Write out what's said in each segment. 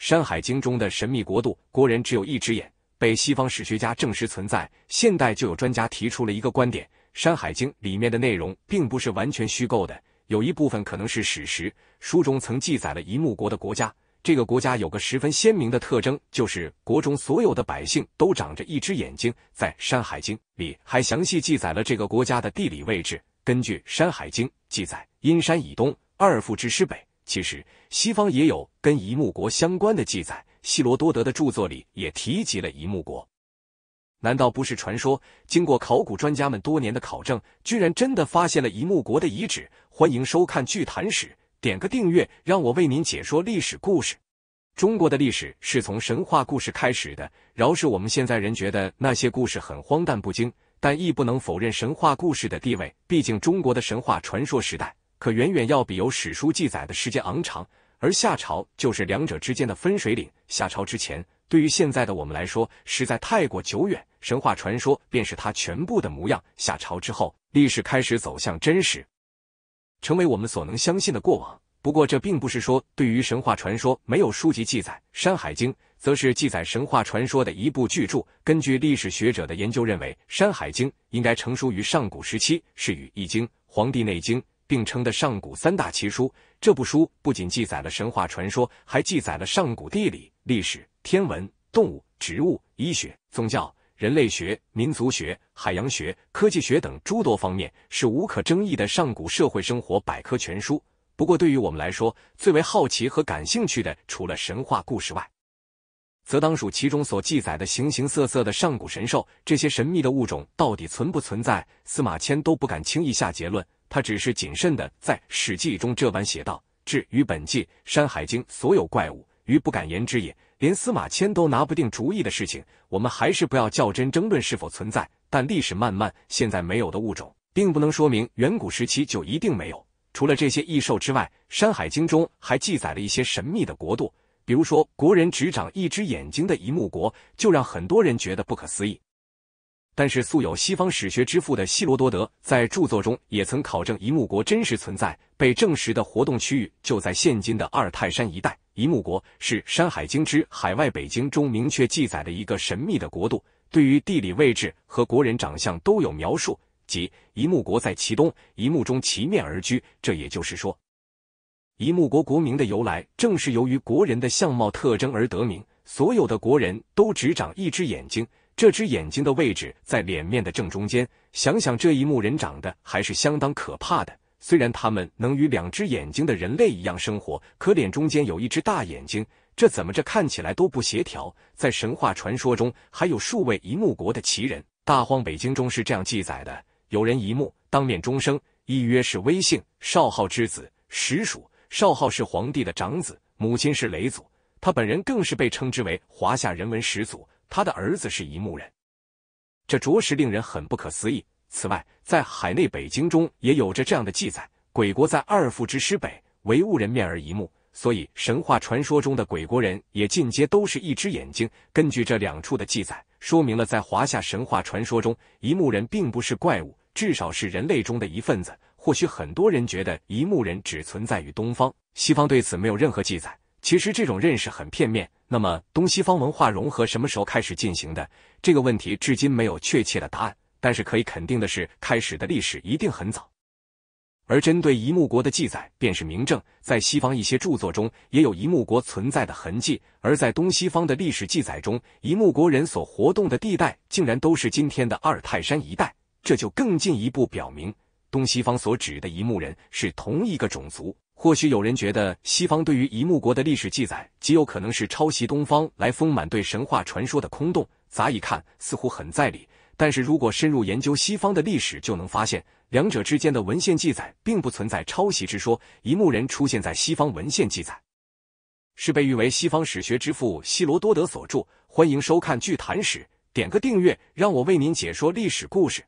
《山海经》中的神秘国度，国人只有一只眼，被西方史学家证实存在。现代就有专家提出了一个观点，《山海经》里面的内容并不是完全虚构的，有一部分可能是史实。书中曾记载了一木国的国家，这个国家有个十分鲜明的特征，就是国中所有的百姓都长着一只眼睛。在《山海经》里还详细记载了这个国家的地理位置。根据《山海经》记载，阴山以东，二父之师北。其实，西方也有跟一木国相关的记载，希罗多德的著作里也提及了一木国。难道不是传说？经过考古专家们多年的考证，居然真的发现了一木国的遗址。欢迎收看《巨谈史》，点个订阅，让我为您解说历史故事。中国的历史是从神话故事开始的，饶是我们现在人觉得那些故事很荒诞不经，但亦不能否认神话故事的地位。毕竟中国的神话传说时代。可远远要比有史书记载的时间昂长，而夏朝就是两者之间的分水岭。夏朝之前，对于现在的我们来说，实在太过久远，神话传说便是它全部的模样。夏朝之后，历史开始走向真实，成为我们所能相信的过往。不过，这并不是说对于神话传说没有书籍记载，《山海经》则是记载神话传说的一部巨著。根据历史学者的研究认为，《山海经》应该成书于上古时期，是与《易经》《黄帝内经》。并称的上古三大奇书。这部书不仅记载了神话传说，还记载了上古地理、历史、天文、动物、植物、医学、宗教、人类学、民族学、海洋学、科技学等诸多方面，是无可争议的上古社会生活百科全书。不过，对于我们来说，最为好奇和感兴趣的，除了神话故事外，则当属其中所记载的形形色色的上古神兽。这些神秘的物种到底存不存在？司马迁都不敢轻易下结论。他只是谨慎地在《史记》中这般写道：“至于本纪、山海经，所有怪物，于不敢言之也。”连司马迁都拿不定主意的事情，我们还是不要较真争论是否存在。但历史漫漫，现在没有的物种，并不能说明远古时期就一定没有。除了这些异兽之外，《山海经》中还记载了一些神秘的国度，比如说国人只长一只眼睛的一目国，就让很多人觉得不可思议。但是，素有西方史学之父的希罗多德在著作中也曾考证一目国真实存在，被证实的活动区域就在现今的阿尔泰山一带。一目国是《山海经之海外北经》中明确记载的一个神秘的国度，对于地理位置和国人长相都有描述，即一目国在其东，一目中其面而居。这也就是说，一目国国名的由来正是由于国人的相貌特征而得名，所有的国人都只长一只眼睛。这只眼睛的位置在脸面的正中间。想想这一幕，人长得还是相当可怕的。虽然他们能与两只眼睛的人类一样生活，可脸中间有一只大眼睛，这怎么着看起来都不协调。在神话传说中，还有数位一目国的奇人，《大荒北经》中是这样记载的：有人一目，当面终生。一曰是威姓少昊之子，实属少昊是皇帝的长子，母亲是雷祖，他本人更是被称之为华夏人文始祖。他的儿子是一牧人，这着实令人很不可思议。此外，在《海内北京》中也有着这样的记载：鬼国在二父之师北，唯物人面而一目。所以，神话传说中的鬼国人也进阶都是一只眼睛。根据这两处的记载，说明了在华夏神话传说中，一牧人并不是怪物，至少是人类中的一份子。或许很多人觉得一牧人只存在于东方，西方对此没有任何记载。其实这种认识很片面。那么，东西方文化融合什么时候开始进行的？这个问题至今没有确切的答案。但是可以肯定的是，开始的历史一定很早。而针对夷木国的记载便是明证。在西方一些著作中，也有夷木国存在的痕迹。而在东西方的历史记载中，夷木国人所活动的地带竟然都是今天的阿尔泰山一带，这就更进一步表明，东西方所指的夷木人是同一个种族。或许有人觉得西方对于一木国的历史记载极有可能是抄袭东方来丰满对神话传说的空洞，乍一看似乎很在理。但是如果深入研究西方的历史，就能发现两者之间的文献记载并不存在抄袭之说。一木人出现在西方文献记载，是被誉为西方史学之父希罗多德所著。欢迎收看《巨谈史》，点个订阅，让我为您解说历史故事。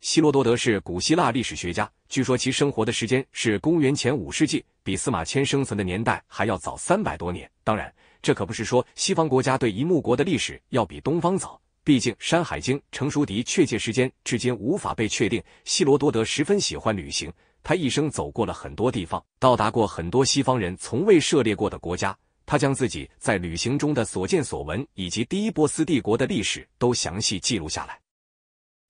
希罗多德是古希腊历史学家，据说其生活的时间是公元前五世纪，比司马迁生存的年代还要早三百多年。当然，这可不是说西方国家对一木国的历史要比东方早，毕竟《山海经》成熟的确切时间至今无法被确定。希罗多德十分喜欢旅行，他一生走过了很多地方，到达过很多西方人从未涉猎过的国家。他将自己在旅行中的所见所闻以及第一波斯帝国的历史都详细记录下来。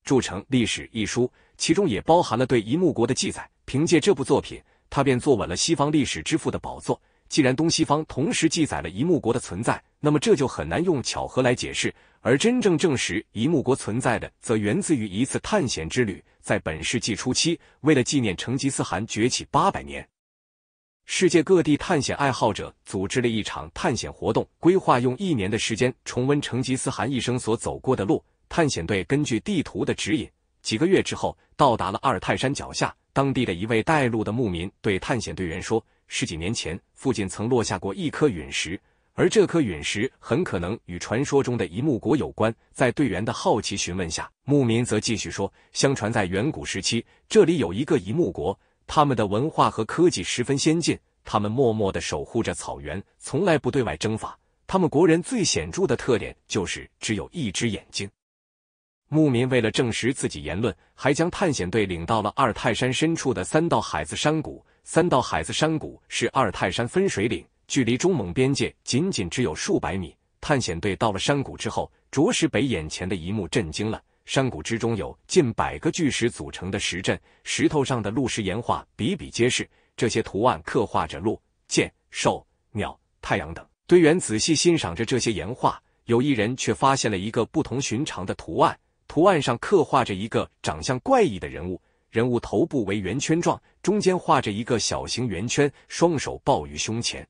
著成历史一书，其中也包含了对一木国的记载。凭借这部作品，他便坐稳了西方历史之父的宝座。既然东西方同时记载了一木国的存在，那么这就很难用巧合来解释。而真正证实一木国存在的，则源自于一次探险之旅。在本世纪初期，为了纪念成吉思汗崛起八百年，世界各地探险爱好者组织了一场探险活动，规划用一年的时间重温成吉思汗一生所走过的路。探险队根据地图的指引，几个月之后到达了阿尔泰山脚下。当地的一位带路的牧民对探险队员说：“十几年前，附近曾落下过一颗陨石，而这颗陨石很可能与传说中的一木国有关。”在队员的好奇询问下，牧民则继续说：“相传在远古时期，这里有一个一木国，他们的文化和科技十分先进，他们默默的守护着草原，从来不对外征伐。他们国人最显著的特点就是只有一只眼睛。”牧民为了证实自己言论，还将探险队领到了二泰山深处的三道海子山谷。三道海子山谷是二泰山分水岭，距离中蒙边界仅仅只有数百米。探险队到了山谷之后，着实被眼前的一幕震惊了。山谷之中有近百个巨石组成的石阵，石头上的陆石岩画比比皆是，这些图案刻画着鹿、剑、兽、鸟、太阳等。队员仔细欣赏着这些岩画，有一人却发现了一个不同寻常的图案。图案上刻画着一个长相怪异的人物，人物头部为圆圈状，中间画着一个小型圆圈，双手抱于胸前。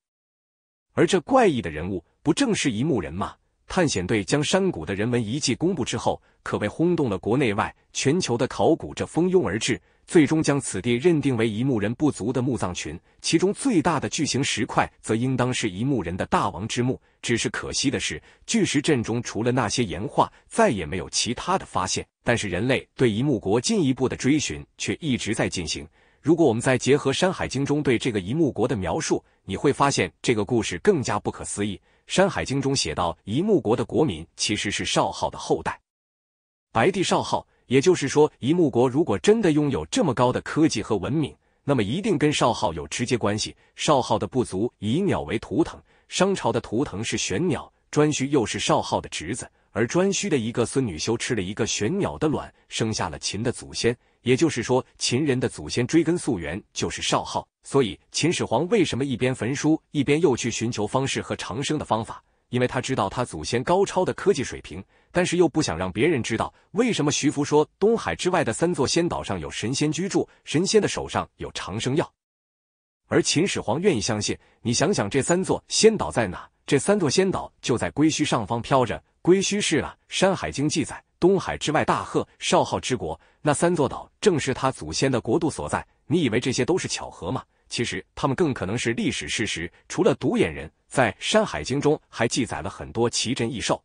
而这怪异的人物，不正是一木人吗？探险队将山谷的人文遗迹公布之后，可谓轰动了国内外，全球的考古这蜂拥而至。最终将此地认定为一墓人部族的墓葬群，其中最大的巨型石块则应当是一墓人的大王之墓。只是可惜的是，巨石阵中除了那些岩画，再也没有其他的发现。但是人类对一墓国进一步的追寻却一直在进行。如果我们再结合《山海经》中对这个一墓国的描述，你会发现这个故事更加不可思议。《山海经》中写到，一墓国的国民其实是少昊的后代，白帝少昊。也就是说，一木国如果真的拥有这么高的科技和文明，那么一定跟少昊有直接关系。少昊的部族以鸟为图腾，商朝的图腾是玄鸟，颛顼又是少昊的侄子，而颛顼的一个孙女修吃了一个玄鸟的卵，生下了秦的祖先。也就是说，秦人的祖先追根溯源就是少昊。所以，秦始皇为什么一边焚书，一边又去寻求方式和长生的方法？因为他知道他祖先高超的科技水平，但是又不想让别人知道。为什么徐福说东海之外的三座仙岛上有神仙居住，神仙的手上有长生药？而秦始皇愿意相信。你想想，这三座仙岛在哪？这三座仙岛就在归墟上方飘着。归墟是啊，《山海经》记载，东海之外大壑少昊之国，那三座岛正是他祖先的国度所在。你以为这些都是巧合吗？其实，他们更可能是历史事实。除了独眼人，在《山海经》中还记载了很多奇珍异兽，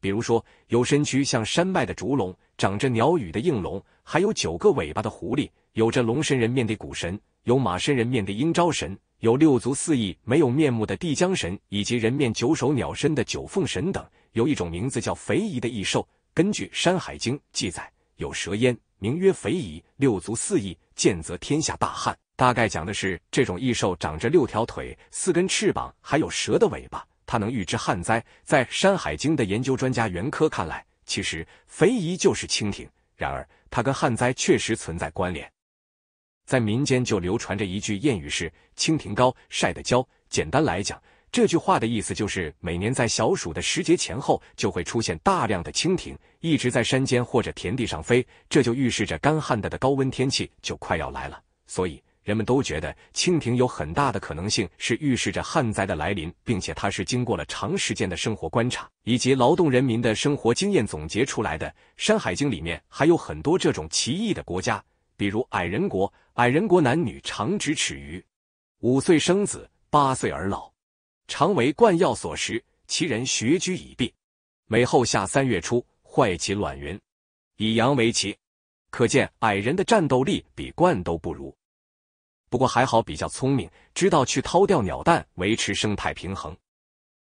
比如说有身躯像山脉的竹龙，长着鸟羽的应龙，还有九个尾巴的狐狸，有着龙身人面的古神，有马身人面的鹰昭神，有六足四翼没有面目的帝江神，以及人面九首鸟身的九凤神等。有一种名字叫肥夷的异兽，根据《山海经》记载，有蛇焉，名曰肥夷，六足四翼，见则天下大旱。大概讲的是，这种异兽长着六条腿、四根翅膀，还有蛇的尾巴。它能预知旱灾。在《山海经》的研究专家袁科看来，其实肥遗就是蜻蜓。然而，它跟旱灾确实存在关联。在民间就流传着一句谚语：“是蜻蜓高晒得焦。”简单来讲，这句话的意思就是，每年在小暑的时节前后，就会出现大量的蜻蜓，一直在山间或者田地上飞，这就预示着干旱的的高温天气就快要来了。所以。人们都觉得蜻蜓有很大的可能性是预示着旱灾的来临，并且它是经过了长时间的生活观察以及劳动人民的生活经验总结出来的。《山海经》里面还有很多这种奇异的国家，比如矮人国。矮人国男女长指尺鱼，五岁生子，八岁而老，常为灌药所食。其人穴居已毕。每后夏三月初，坏其卵云，以羊为奇。可见矮人的战斗力比冠都不如。不过还好，比较聪明，知道去掏掉鸟蛋，维持生态平衡。